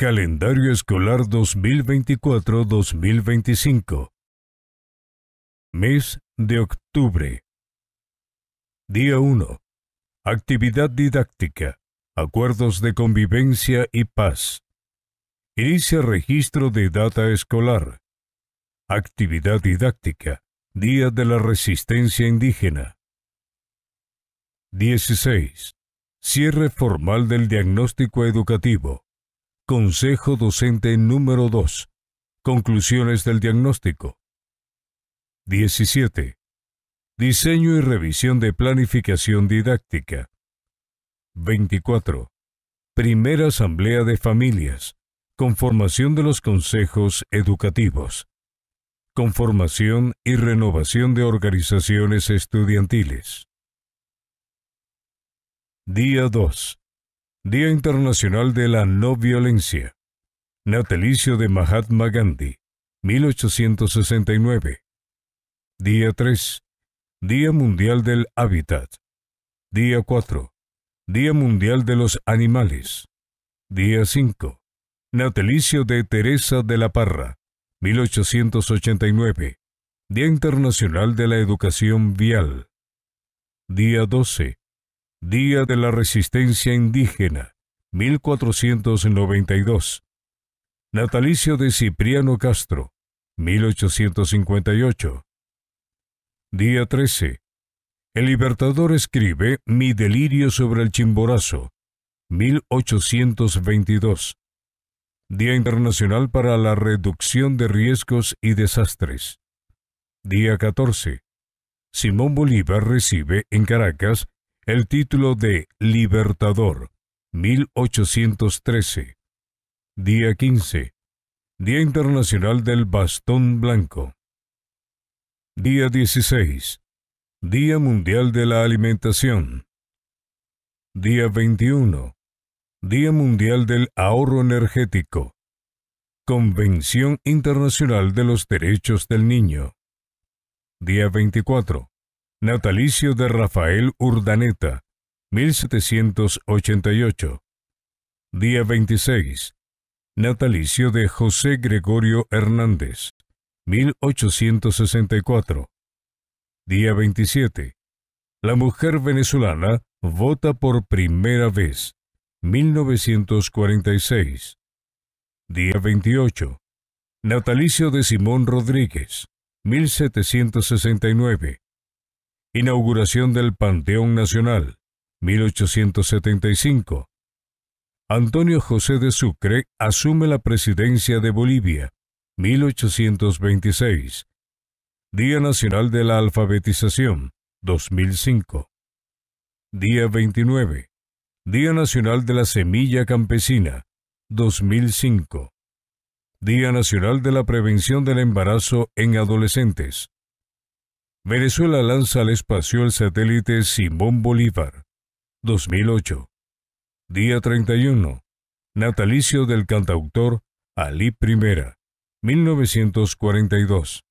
Calendario Escolar 2024-2025 Mes de octubre Día 1. Actividad didáctica. Acuerdos de convivencia y paz. Inicia registro de data escolar. Actividad didáctica. Día de la Resistencia Indígena. 16. Cierre formal del diagnóstico educativo. Consejo Docente número 2. Conclusiones del diagnóstico. 17. Diseño y revisión de planificación didáctica. 24. Primera Asamblea de Familias. Conformación de los consejos educativos. Conformación y renovación de organizaciones estudiantiles. Día 2. Día Internacional de la No Violencia. Natalicio de Mahatma Gandhi, 1869. Día 3. Día Mundial del Hábitat. Día 4. Día Mundial de los Animales. Día 5. Natalicio de Teresa de la Parra, 1889. Día Internacional de la Educación Vial. Día 12. Día de la Resistencia Indígena, 1492. Natalicio de Cipriano Castro, 1858. Día 13. El Libertador escribe Mi delirio sobre el Chimborazo, 1822. Día Internacional para la Reducción de Riesgos y Desastres. Día 14. Simón Bolívar recibe en Caracas el título de Libertador, 1813. Día 15. Día Internacional del Bastón Blanco. Día 16. Día Mundial de la Alimentación. Día 21. Día Mundial del Ahorro Energético. Convención Internacional de los Derechos del Niño. Día 24. Natalicio de Rafael Urdaneta, 1788. Día 26. Natalicio de José Gregorio Hernández, 1864. Día 27. La mujer venezolana vota por primera vez, 1946. Día 28. Natalicio de Simón Rodríguez, 1769. Inauguración del Panteón Nacional, 1875. Antonio José de Sucre asume la presidencia de Bolivia, 1826. Día Nacional de la Alfabetización, 2005. Día 29. Día Nacional de la Semilla Campesina, 2005. Día Nacional de la Prevención del Embarazo en Adolescentes, Venezuela lanza al espacio el satélite Simón Bolívar. 2008. Día 31. Natalicio del cantautor Ali I. 1942.